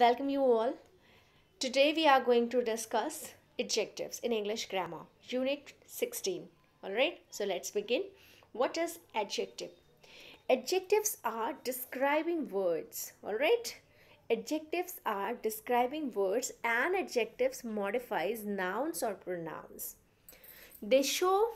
Welcome you all. Today we are going to discuss adjectives in English grammar, unit 16. Alright, so let's begin. What is adjective? Adjectives are describing words. Alright, adjectives are describing words and adjectives modifies nouns or pronouns. They show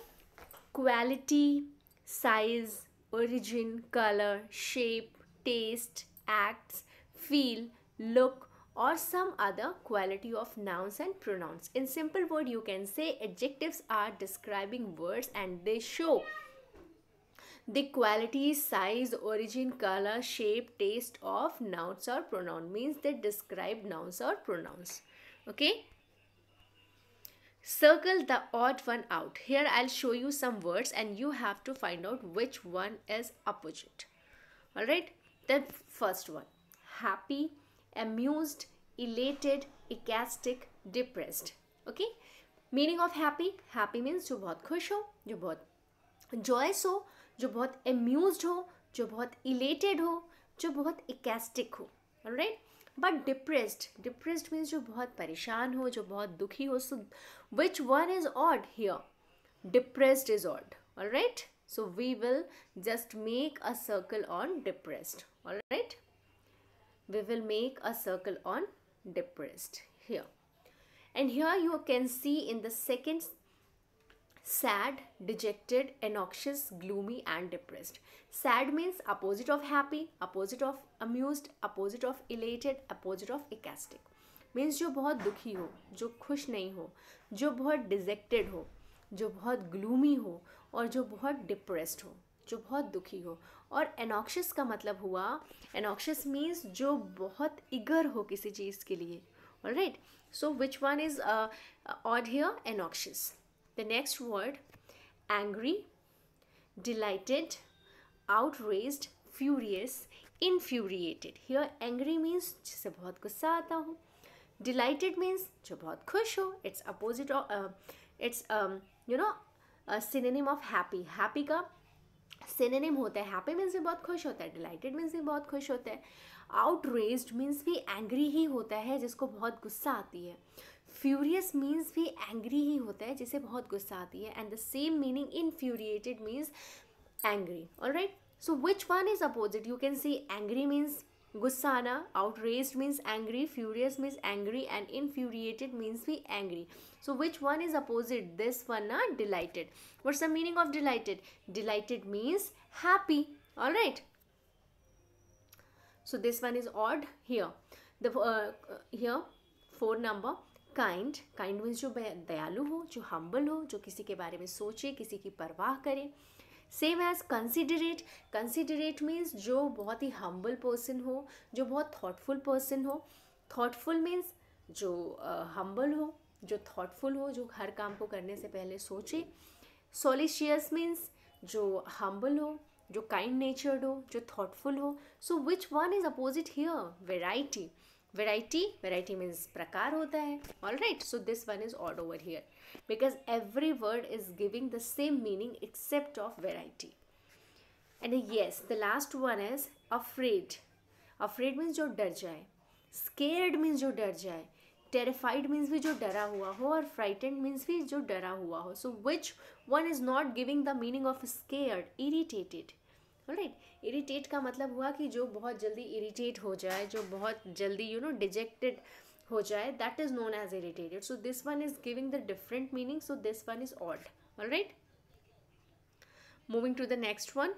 quality, size, origin, color, shape, taste, acts, feel, look or some other quality of nouns and pronouns. In simple word you can say adjectives are describing words and they show the quality, size, origin, color, shape, taste of nouns or pronoun means they describe nouns or pronouns. Okay. Circle the odd one out. Here I'll show you some words and you have to find out which one is opposite. Alright. The first one. Happy, amused, elated, ecstatic depressed. Okay? Meaning of happy happy means जो बहुत खुश हो जो बहुत Joyce हो जो बहुत amuse हो जो बहुत इलेटेड हो जो बहुत इकेस्टिक हो right but depressed depressed means जो बहुत परेशान हो जो बहुत दुखी हो so which one is odd here depressed is odd right so we will just make a circle on depressed right we will make a circle on depressed here and here you can see in the second sad dejected anxious gloomy and depressed sad means opposite of happy opposite of amused opposite of elated opposite of ecstatic means jo bahut dukhi ho jo khush nahi ho jo bahut dejected ho jo bahut gloomy ho aur jo bahut depressed ho जो बहुत दुखी हो और एनॉक्शस का मतलब हुआ एनॉक्शस means जो बहुत इगर हो किसी चीज़ के लिए right so which one is odd here obnoxious the next word angry delighted outrage furious infuriated here angry means जिसे बहुत गुस्सा आता हो डिलइटेड मीन्स जो बहुत खुश हो it's opposite it's you know synonym of happy happy का सिनेम होता है हैप्पी मीन्स भी बहुत खुश होता है डिलाइटेड मीन्स भी बहुत खुश होता है आउट रेज मीन्स भी एंग्री ही होता है जिसको बहुत गुस्सा आती है फ्यूरियस मीन्स भी एंग्री ही होता है जिसे बहुत गुस्सा आती है and the same meaning infuriated means angry all right so which one is opposite you can see angry means गुस्सा आना outrage means angry furious means angry and infuriated means भी angry so which one is opposite this one ना delighted what's the meaning of delighted delighted means happy all right so this one is odd here the uh, here four kind kind kind जो दयालु हो जो humble हो जो किसी के बारे में सोचे किसी की परवाह करे same as considerate considerate means जो बहुत ही हम्बल पर्सन हो जो बहुत थाटफुल पर्सन हो थाटफुल मीन्स जो हम्बल uh, हो जो थाटफुल हो जो हर काम को करने से पहले सोचे सोलिशियस मीन्स जो हम्बल हो जो काइंड नेचर्ड हो जो थाटफुल हो so which one is opposite here variety variety variety means प्रकार होता है all right so this one is all over here because every word is giving the same meaning except of variety and yes the last one is afraid afraid means jo dar jaye scared means jo dar jaye terrified means bhi jo dara hua ho or frightened means bhi jo dara hua ho so which one is not giving the meaning of scared irritated right irritate का मतलब हुआ कि जो बहुत जल्दी irritate हो जाए जो बहुत जल्दी you know dejected that is known as irritated so this one is giving the different meaning so this one is odd all right moving to the next one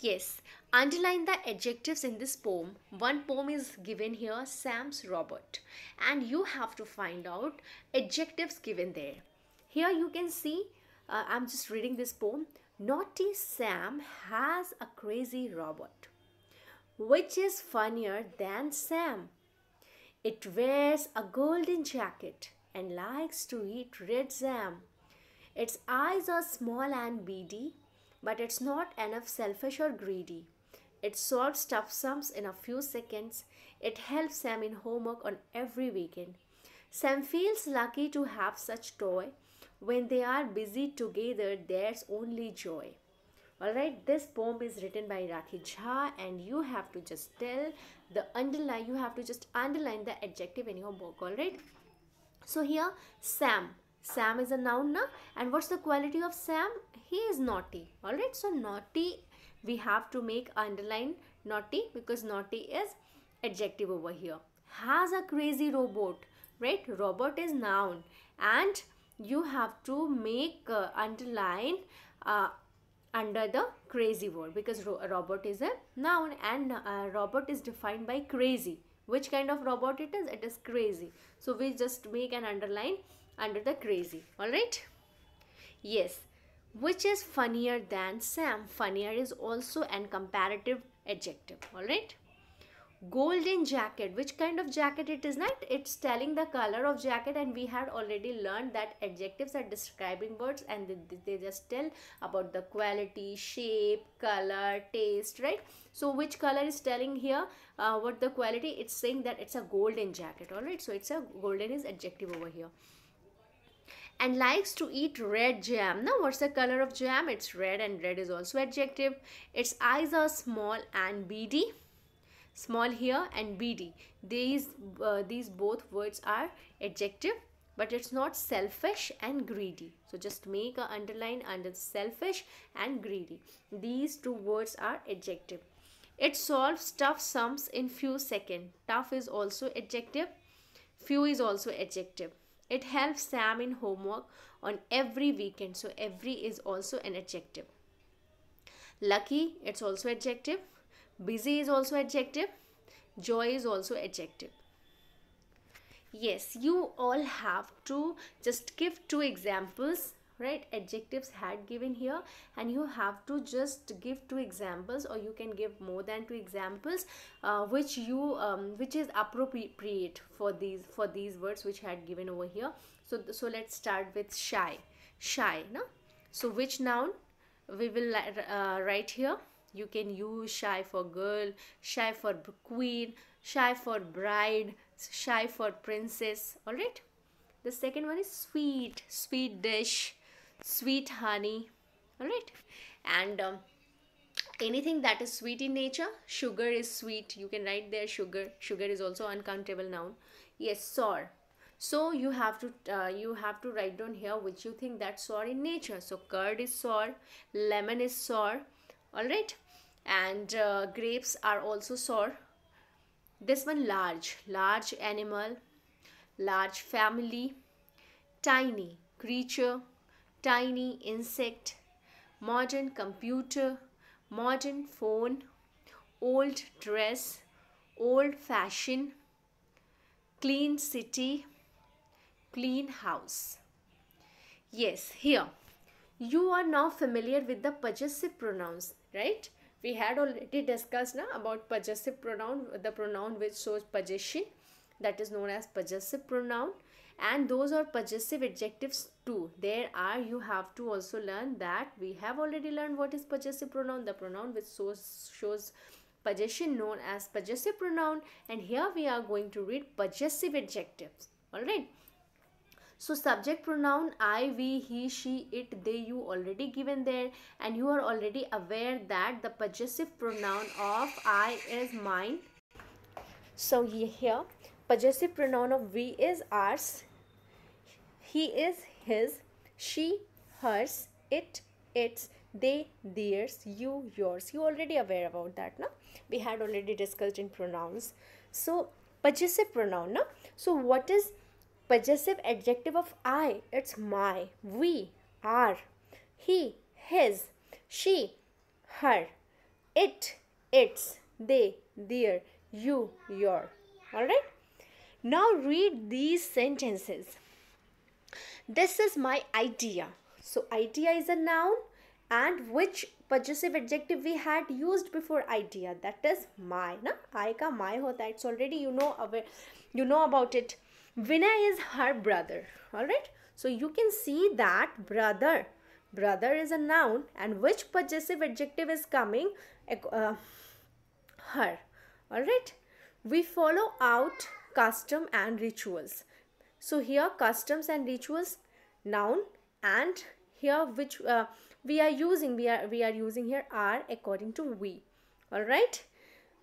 yes underline the adjectives in this poem one poem is given here sam's robot, and you have to find out adjectives given there here you can see uh, i'm just reading this poem naughty sam has a crazy robot which is funnier than sam it wears a golden jacket and likes to eat red jam. Its eyes are small and beady, but it's not enough selfish or greedy. It solves tough sums in a few seconds. It helps Sam in homework on every weekend. Sam feels lucky to have such toy. When they are busy together, there's only joy. Alright, this poem is written by Rathi Jha and you have to just tell the underline, you have to just underline the adjective in your book. Alright. So here, Sam. Sam is a noun na? and what's the quality of Sam? He is naughty. Alright, so naughty, we have to make underline naughty because naughty is adjective over here. Has a crazy robot, right? Robot is noun and you have to make uh, underline uh, under the crazy word because ro robot is a noun and uh, robot is defined by crazy which kind of robot it is it is crazy so we just make an underline under the crazy all right yes which is funnier than sam funnier is also an comparative adjective all right golden jacket which kind of jacket it is not it's telling the color of jacket and we had already learned that adjectives are describing words and they, they just tell about the quality shape color taste right so which color is telling here uh, what the quality it's saying that it's a golden jacket all right so it's a golden is adjective over here and likes to eat red jam. Now, what's the color of jam? It's red and red is also adjective. Its eyes are small and beady small here and BD. These, uh, these both words are adjective but it's not selfish and greedy. So just make a underline under selfish and greedy. These two words are adjective. It solves tough sums in few seconds. Tough is also adjective. Few is also adjective. It helps Sam in homework on every weekend. So every is also an adjective. Lucky, it's also adjective. Busy is also adjective. Joy is also adjective. Yes, you all have to just give two examples right adjectives had given here and you have to just give two examples or you can give more than two examples uh, which you um, which is appropriate for these for these words which had given over here so so let's start with shy shy no so which noun we will uh, write here you can use shy for girl, shy for queen, shy for bride, shy for princess. Alright. The second one is sweet, sweet dish, sweet honey. Alright. And um, anything that is sweet in nature, sugar is sweet. You can write there sugar. Sugar is also uncountable noun. Yes, sour. So you have to uh, you have to write down here which you think that's sour in nature. So curd is sour, lemon is sour, all right and uh, grapes are also sour this one large large animal large family tiny creature tiny insect modern computer modern phone old dress old fashioned clean city clean house yes here you are now familiar with the possessive pronouns, right? We had already discussed now about possessive pronoun, the pronoun which shows possession that is known as possessive pronoun and those are possessive adjectives too there are you have to also learn that we have already learned what is possessive pronoun the pronoun which shows, shows possession known as possessive pronoun and here we are going to read possessive adjectives all right so subject pronoun I, we, he, she, it, they, you already given there and you are already aware that the possessive pronoun of I is mine. So here possessive pronoun of we is ours, he is his, she, hers, it, its, they, theirs, you, yours. You already aware about that, now. We had already discussed in pronouns. So possessive pronoun, now. So what is possessive adjective of I, it's my, we, our, he, his, she, her, it, its, they, their, you, your. Alright? Now read these sentences. This is my idea. So, idea is a noun and which possessive adjective we had used before idea that is my na i ka my hota it's already you know aware you know about it Vinay is her brother. Alright. So you can see that brother. Brother is a noun and which possessive adjective is coming? Uh, her. Alright. We follow out custom and rituals. So here customs and rituals, noun and here which uh, we are using, we are, we are using here are according to we. Alright.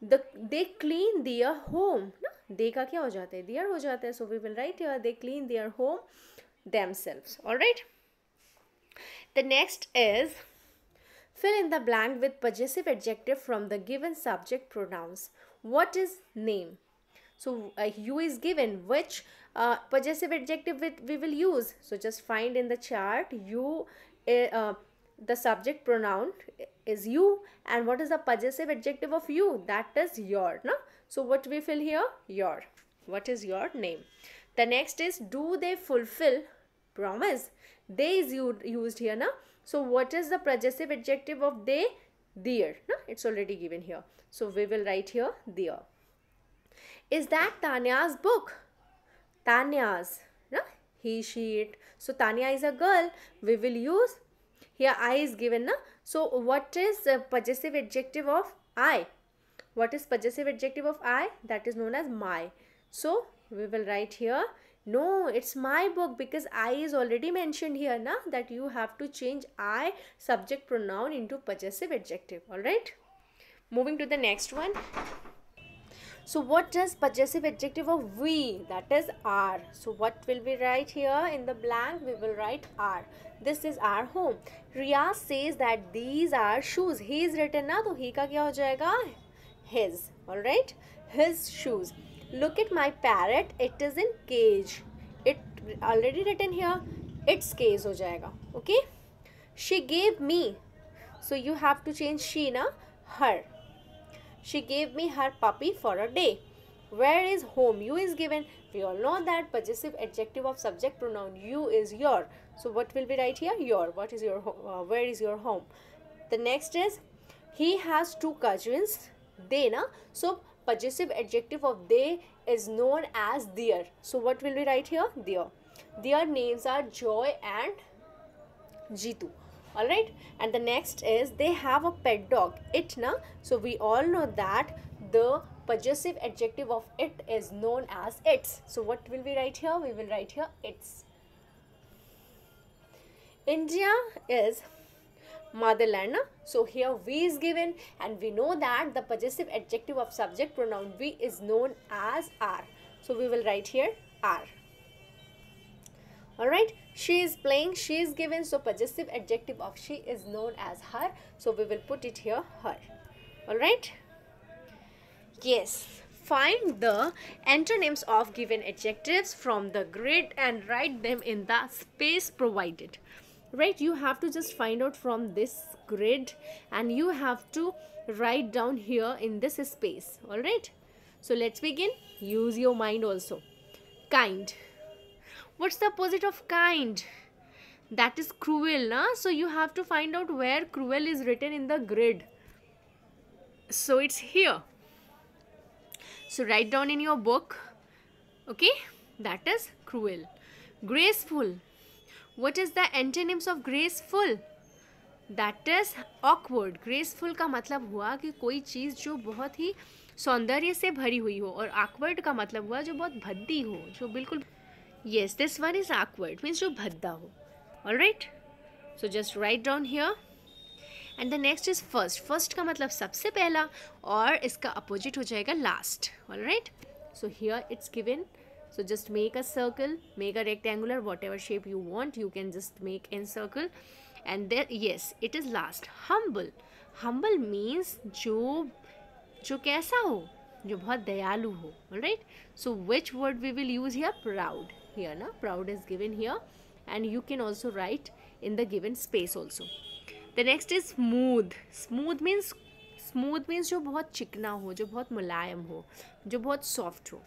The, they clean their home they का क्या हो जाता है their हो जाता है so we will write here they clean their home themselves all right the fill in the blank with possessive adjective from the given subject pronouns what is name so uh, you is given which uh, possessive adjective we will use so just find in the chart you uh, uh, the subject pronoun is you and what is the possessive adjective of you that is your no so what we fill here? Your. What is your name? The next is do they fulfill promise? They is used here. Na? So what is the possessive adjective of they? Dear. Na? It's already given here. So we will write here Is that Tanya's book? Tanya's. Na? He, she, it. So Tanya is a girl. We will use here I is given. Na? So what is the possessive adjective of I? What is possessive adjective of I? That is known as my. So, we will write here, no, it's my book because I is already mentioned here now that you have to change I subject pronoun into possessive adjective. Alright. Moving to the next one. So what does possessive adjective of we that is our. So what will we write here in the blank we will write our. This is our home. Riaz says that these are shoes. He is written na to he ka kya ho jayega? his all right his shoes look at my parrot it is in cage it already written here its cage ho jayega okay she gave me so you have to change she na her she gave me her puppy for a day where is home you is given we all know that possessive adjective of subject pronoun you is your so what will be right here your what is your uh, where is your home the next is he has two cousins they na so possessive adjective of they is known as their so what will we write here their their names are joy and jitu all right and the next is they have a pet dog it na so we all know that the possessive adjective of it is known as its so what will we write here we will write here its india is motherland. So here V is given and we know that the possessive adjective of subject pronoun V is known as R. So we will write here R. Alright, she is playing, she is given, so possessive adjective of she is known as her. So we will put it here, her. Alright? Yes, find the antonyms of given adjectives from the grid and write them in the space provided right you have to just find out from this grid and you have to write down here in this space all right so let's begin use your mind also kind what's the opposite of kind that is cruel na? so you have to find out where cruel is written in the grid so it's here so write down in your book okay that is cruel graceful what is the antonyms of graceful that is awkward graceful का मतलब हुआ कि कोई चीज़ जो बहुत ही सौंदर्य से भरी हुई हो और आकवर्ड का मतलब हुआ जो बहुत भद्दी हो जो बिल्कुल yes this one is awkward means जो भद्दा हो all right so just write down here and the next is first first का मतलब सबसे पहला और इसका अपोजिट हो जाएगा last all right so here it's given So just make a circle, make a rectangular, whatever shape you want, you can just make in circle. And then, yes, it is last, humble. Humble means jo, jo kaisa ho, jo bahut dayalu ho, alright? So which word we will use here? Proud, here na, proud is given here. And you can also write in the given space also. The next is smooth, smooth means, smooth means jo bahut chikna ho, jo bahut mulayam ho, jo bahut soft ho.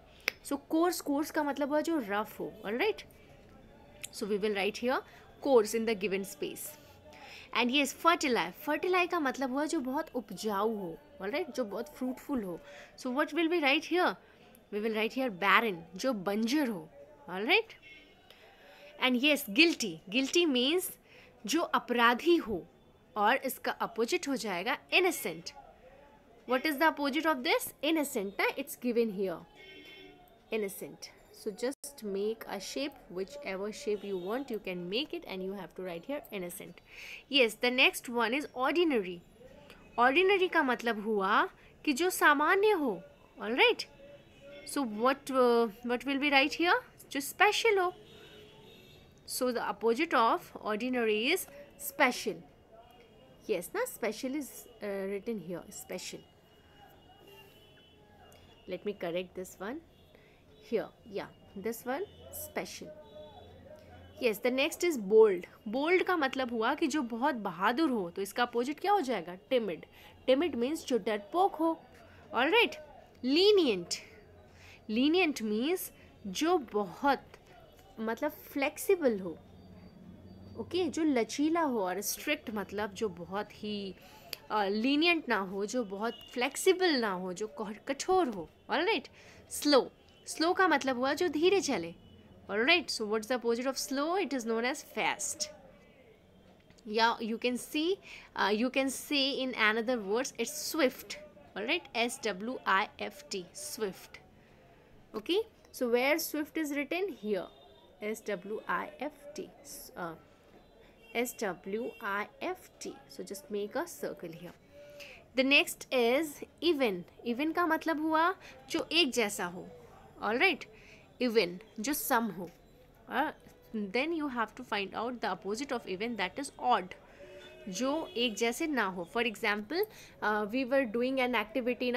So coarse coarse का मतलब हुआ जो rough हो all right so we will write here coarse in the given space and ये fertile फर्टिलाई का मतलब हुआ जो बहुत उपजाऊ हो ऑल राइट right? जो बहुत फ्रूटफुल हो so what will be write here we will write here barren जो बंजर हो all right and yes guilty guilty means जो अपराधी हो और इसका अपोजिट हो जाएगा innocent what is the opposite of this innocent ना it's given here innocent so just make a shape whichever shape you want you can make it and you have to write here innocent yes the next one is ordinary ordinary ka matlab हुआ ki jo सामान्य ho. All right. So what what what will be write here जो special हो so the opposite of ordinary is yes na special is uh, written here special let me correct this one here yeah this one special yes the next is bold bold का मतलब हुआ कि जो बहुत बहादुर हो तो इसका अपोजिट क्या हो जाएगा टिमिड टिमिड मीन्स जो डरपोक हो all right lenient lenient means जो बहुत मतलब फ्लेक्सिबल हो ओके okay? जो लचीला हो और स्ट्रिक्ट मतलब जो बहुत ही लीनियंट uh, ना हो जो बहुत फ्लेक्सिबल ना हो जो कठोर हो ऑल राइट स्लो स्लो का मतलब हुआ जो धीरे चले और right so what's the opposite of slow it is known as fast या you can see you can say in other words it's swift right S W I F T swift okay so where swift is written here S W I F T S W I F T so just make a circle here the next is even even का मतलब हुआ जो एक जैसा हो all right even just some who, uh, then you have to find out the opposite of even that is odd जो एक जैसे ना For example, uh, we were doing an activity activity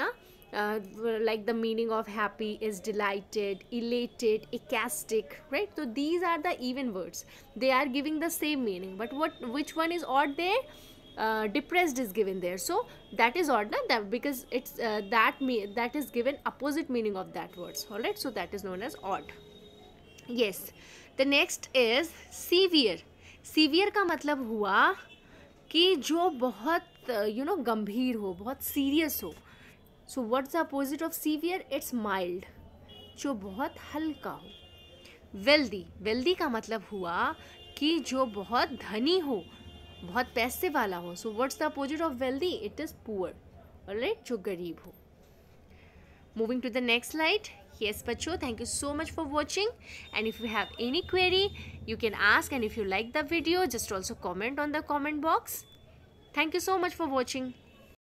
uh, like the meaning of happy is delighted, elated, ecstatic, right? So these are the even words. They are giving the same meaning. But what which one is odd there? depressed is given there so that is odd na? that because it's uh, that me that is given opposite meaning of that words all right so that is known as odd yes the next is severe severe ka matlab hua ki jo bahut uh, you know gambhir ho bahut serious ho so what's the opposite of severe it's mild जो बहुत हल्का हो wealthy wealthy का मतलब हुआ कि जो बहुत धनी हो बहुत पैसे वाला हो so what's the opposite of wealthy it is poor और राइट जो गरीब हो moving to the next light yes बच्चो thank you so much for watching and if you have any query you can ask and if you like the video just also comment on the comment box thank you so much for watching